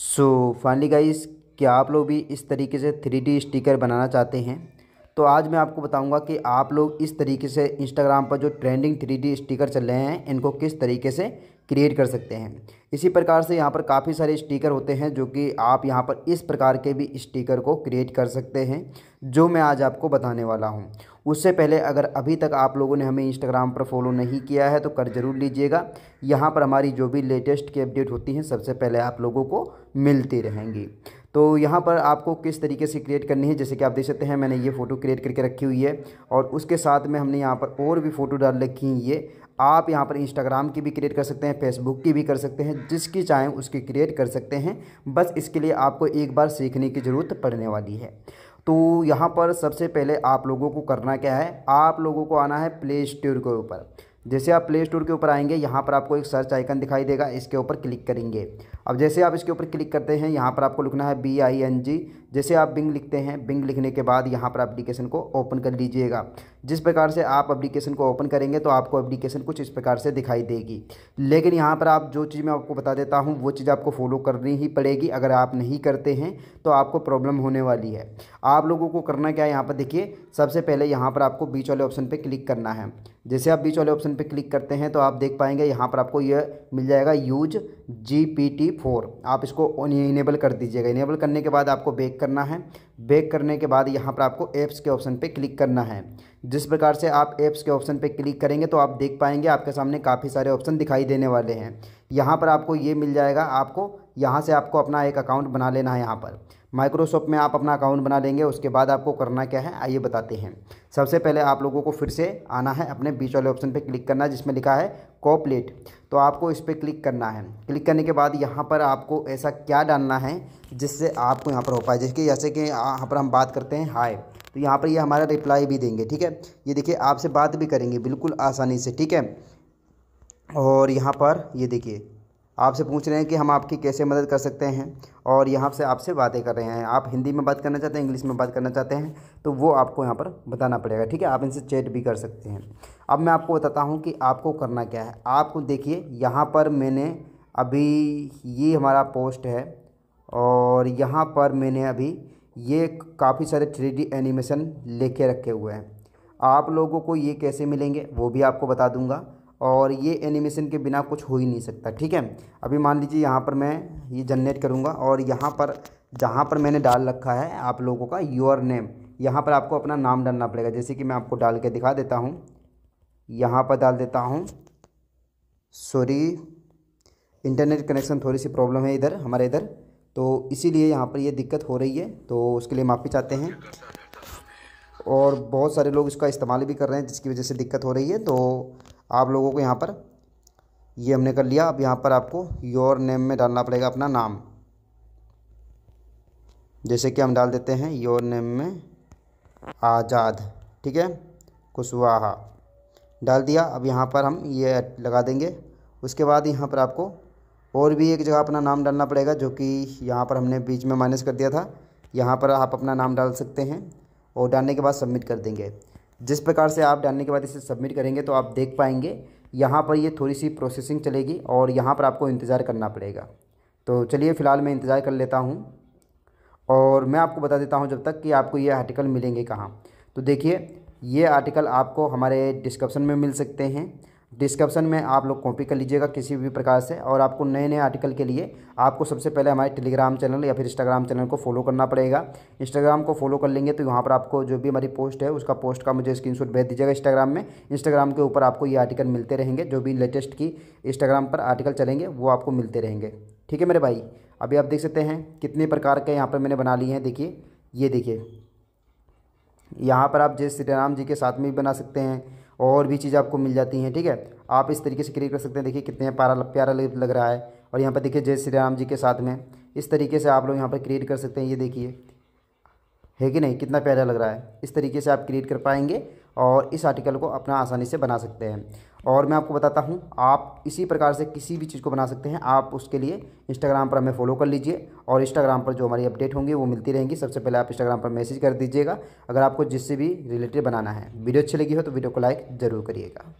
so finally guys क्या आप लोग भी इस तरीके से थ्री स्टिकर बनाना चाहते हैं तो आज मैं आपको बताऊंगा कि आप लोग इस तरीके से इंस्टाग्राम पर जो ट्रेंडिंग थ्री स्टिकर चल रहे हैं इनको किस तरीके से क्रिएट कर सकते हैं इसी प्रकार से यहाँ पर काफ़ी सारे स्टिकर होते हैं जो कि आप यहाँ पर इस प्रकार के भी स्टिकर को क्रिएट कर सकते हैं जो मैं आज आपको बताने वाला हूँ उससे पहले अगर अभी तक आप लोगों ने हमें इंस्टाग्राम पर फॉलो नहीं किया है तो कर ज़रूर लीजिएगा यहाँ पर हमारी जो भी लेटेस्ट की अपडेट होती हैं सबसे पहले आप लोगों को मिलती रहेंगी तो यहाँ पर आपको किस तरीके से क्रिएट करनी है जैसे कि आप देख सकते हैं मैंने ये फ़ोटो क्रिएट करके रखी हुई है और उसके साथ में हमने यहाँ पर और भी फ़ोटो डाल रखी हैं ये आप यहाँ पर इंस्टाग्राम की भी क्रिएट कर सकते हैं फेसबुक की भी कर सकते हैं जिसकी चाहें उसकी क्रिएट कर सकते हैं बस इसके लिए आपको एक बार सीखने की ज़रूरत पड़ने वाली है तो यहाँ पर सबसे पहले आप लोगों को करना क्या है आप लोगों को आना है प्ले स्टोर के ऊपर जैसे आप प्ले स्टोर के ऊपर आएंगे यहाँ पर आपको एक सर्च आइकन दिखाई देगा इसके ऊपर क्लिक करेंगे अब जैसे आप इसके ऊपर क्लिक करते हैं यहाँ पर आपको लिखना है बी आई एन जी जैसे आप बिंग लिखते हैं बिंग लिखने के बाद यहाँ पर एप्लीकेशन को ओपन कर लीजिएगा जिस प्रकार से आप एप्लीकेशन को ओपन करेंगे तो आपको एप्लीकेशन कुछ इस प्रकार से दिखाई देगी लेकिन यहाँ पर आप जो चीज़ मैं आपको बता देता हूँ वो चीज़ आपको फॉलो करनी ही पड़ेगी अगर आप नहीं करते हैं तो आपको प्रॉब्लम होने वाली है आप लोगों को करना क्या है यहाँ पर देखिए सबसे पहले यहाँ पर आपको बीच वाले ऑप्शन पर क्लिक करना है जैसे आप बीच वाले ऑप्शन पर क्लिक करते हैं तो आप देख पाएंगे यहाँ पर आपको यह मिल जाएगा use G P T four आप इसको इनेबल कर दीजिएगा इनेबल करने के बाद आपको बेक करना है बैक करने के बाद यहाँ पर आपको ऐप्स के ऑप्शन पे क्लिक करना है जिस प्रकार से आप ऐप्स के ऑप्शन पे क्लिक करेंगे तो आप देख पाएंगे आपके सामने काफ़ी सारे ऑप्शन दिखाई देने वाले हैं यहाँ पर आपको ये मिल जाएगा आपको यहाँ से आपको अपना एक अकाउंट बना लेना है यहाँ पर माइक्रोसॉफ्ट में आप अपना अकाउंट बना लेंगे उसके बाद आपको करना क्या है आइए बताते हैं सबसे पहले आप लोगों को फिर से आना है अपने बीच वाले ऑप्शन पे क्लिक करना है जिसमें लिखा है कॉपलेट तो आपको इस पर क्लिक करना है क्लिक करने के बाद यहाँ पर आपको ऐसा क्या डालना है जिससे आपको यहाँ पर हो पाए जैसे कि जैसे कि यहाँ पर हम बात करते हैं हाय तो यहाँ पर ये यह हमारा रिप्लाई भी देंगे ठीक है ये देखिए आपसे बात भी करेंगे बिल्कुल आसानी से ठीक है और यहाँ पर ये यह देखिए आपसे पूछ रहे हैं कि हम आपकी कैसे मदद कर सकते हैं और यहाँ से आपसे बातें कर रहे हैं आप हिंदी में बात करना चाहते हैं इंग्लिश में बात करना चाहते हैं तो वो आपको यहाँ पर बताना पड़ेगा ठीक है आप इनसे चैट भी कर सकते हैं अब मैं आपको बताता हूँ कि आपको करना क्या है आपको देखिए यहाँ पर मैंने अभी ये हमारा पोस्ट है और यहाँ पर मैंने अभी ये काफ़ी सारे थ्री एनिमेशन लेके रखे हुए हैं आप लोगों को ये कैसे मिलेंगे वो भी आपको बता दूँगा और ये एनिमेशन के बिना कुछ हो ही नहीं सकता ठीक है अभी मान लीजिए यहाँ पर मैं ये जनरेट करूँगा और यहाँ पर जहाँ पर मैंने डाल रखा है आप लोगों का योर नेम यहाँ पर आपको अपना नाम डालना पड़ेगा जैसे कि मैं आपको डाल के दिखा देता हूँ यहाँ पर डाल देता हूँ सॉरी इंटरनेट कनेक्शन थोड़ी सी प्रॉब्लम है इधर हमारे इधर तो इसीलिए यहाँ पर ये दिक्कत हो रही है तो उसके लिए माफ़ी चाहते हैं और बहुत सारे लोग इसका इस्तेमाल भी कर रहे हैं जिसकी वजह से दिक्कत हो रही है तो आप लोगों को यहाँ पर ये हमने कर लिया अब यहाँ पर आपको योर नेम में डालना पड़ेगा अपना नाम जैसे कि हम डाल देते हैं योर नेम में आज़ाद ठीक है कुशवाहा डाल दिया अब यहाँ पर हम ये लगा देंगे उसके बाद यहाँ पर आपको और भी एक जगह अपना नाम डालना पड़ेगा जो कि यहाँ पर हमने बीच में माइनस कर दिया था यहाँ पर आप अपना नाम डाल सकते हैं और डालने के बाद सबमिट कर देंगे जिस प्रकार से आप डालने के बाद इसे सबमिट करेंगे तो आप देख पाएंगे यहाँ पर ये थोड़ी सी प्रोसेसिंग चलेगी और यहाँ पर आपको इंतज़ार करना पड़ेगा तो चलिए फ़िलहाल मैं इंतज़ार कर लेता हूँ और मैं आपको बता देता हूँ जब तक कि आपको ये आर्टिकल मिलेंगे कहाँ तो देखिए ये आर्टिकल आपको हमारे डिस्क्रिप्शन में मिल सकते हैं डिस्क्रिप्शन में आप लोग कॉपी कर लीजिएगा किसी भी प्रकार से और आपको नए नए आर्टिकल के लिए आपको सबसे पहले हमारे टेलीग्राम चैनल या फिर इंस्टाग्राम चैनल को फॉलो करना पड़ेगा इंस्टाग्राम को फॉलो कर लेंगे तो यहाँ पर आपको जो भी हमारी पोस्ट है उसका पोस्ट का मुझे स्क्रीनशॉट भेज दीजिएगा इंस्टाग्राम में इंस्टाग्राम के ऊपर आपको ये आर्टिकल मिलते रहेंगे जो भी लेटेस्ट की इंस्टाग्राम पर आर्टिकल चलेंगे वो आपको मिलते रहेंगे ठीक है मेरे भाई अभी आप देख सकते हैं कितने प्रकार के यहाँ पर मैंने बना लिए हैं देखिए ये देखिए यहाँ पर आप जय श्री राम जी के साथ में भी बना सकते हैं और भी चीज़ आपको मिल जाती हैं ठीक है आप इस तरीके से क्रिएट कर सकते हैं देखिए कितने प्यारा प्यारा लग रहा है और यहाँ पर देखिए जय श्री राम जी के साथ में इस तरीके से आप लोग यहाँ पर क्रिएट कर सकते हैं ये देखिए है कि नहीं कितना प्यारा लग रहा है इस तरीके से आप क्रिएट कर पाएंगे और इस आर्टिकल को अपना आसानी से बना सकते हैं और मैं आपको बताता हूँ आप इसी प्रकार से किसी भी चीज़ को बना सकते हैं आप उसके लिए इंस्टाग्राम पर हमें फॉलो कर लीजिए और इंस्टाग्राम पर जो हमारी अपडेट होंगी वो मिलती रहेंगी सबसे पहले आप इंस्टाग्राम पर मैसेज कर दीजिएगा अगर आपको जिससे भी रिलेटेड बनाना है वीडियो अच्छी लगी हो तो वीडियो को लाइक ज़रूर करिएगा